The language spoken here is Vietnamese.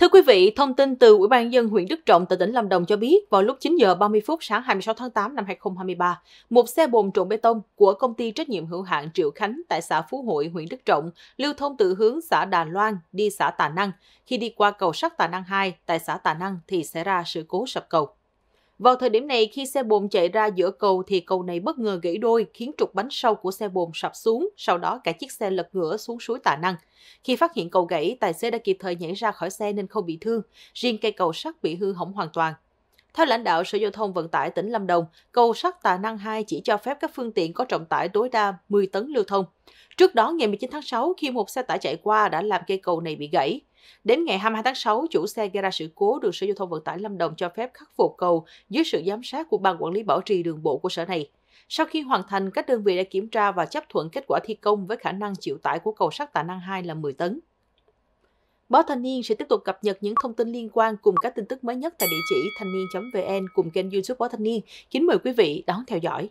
Thưa quý vị, thông tin từ Ủy ban dân huyện Đức Trọng tại tỉnh Lâm Đồng cho biết, vào lúc 9 giờ 30 phút sáng 26 tháng 8 năm 2023, một xe bồn trộn bê tông của công ty trách nhiệm hữu hạn Triệu Khánh tại xã Phú Hội, huyện Đức Trọng lưu thông từ hướng xã Đà Loan đi xã Tà Năng. Khi đi qua cầu sắt Tà Năng 2 tại xã Tà Năng thì xảy ra sự cố sập cầu. Vào thời điểm này, khi xe bồn chạy ra giữa cầu thì cầu này bất ngờ gãy đôi khiến trục bánh sau của xe bồn sập xuống, sau đó cả chiếc xe lật ngửa xuống suối Tà Năng. Khi phát hiện cầu gãy, tài xế đã kịp thời nhảy ra khỏi xe nên không bị thương, riêng cây cầu sắt bị hư hỏng hoàn toàn. Theo lãnh đạo Sở Giao thông Vận tải tỉnh Lâm Đồng, cầu sắt Tà Năng 2 chỉ cho phép các phương tiện có trọng tải tối đa 10 tấn lưu thông. Trước đó, ngày 19 tháng 6, khi một xe tải chạy qua đã làm cây cầu này bị gãy. Đến ngày 22 tháng 6, chủ xe gây ra sự cố được Sở Giao thông Vận tải Lâm Đồng cho phép khắc phục cầu dưới sự giám sát của Ban Quản lý Bảo trì Đường bộ của sở này. Sau khi hoàn thành, các đơn vị đã kiểm tra và chấp thuận kết quả thi công với khả năng chịu tải của cầu sắt Tạ Năng 2 là 10 tấn. Báo Thanh niên sẽ tiếp tục cập nhật những thông tin liên quan cùng các tin tức mới nhất tại địa chỉ thanh niên.vn cùng kênh youtube Báo Thanh niên. Kính mời quý vị đón theo dõi.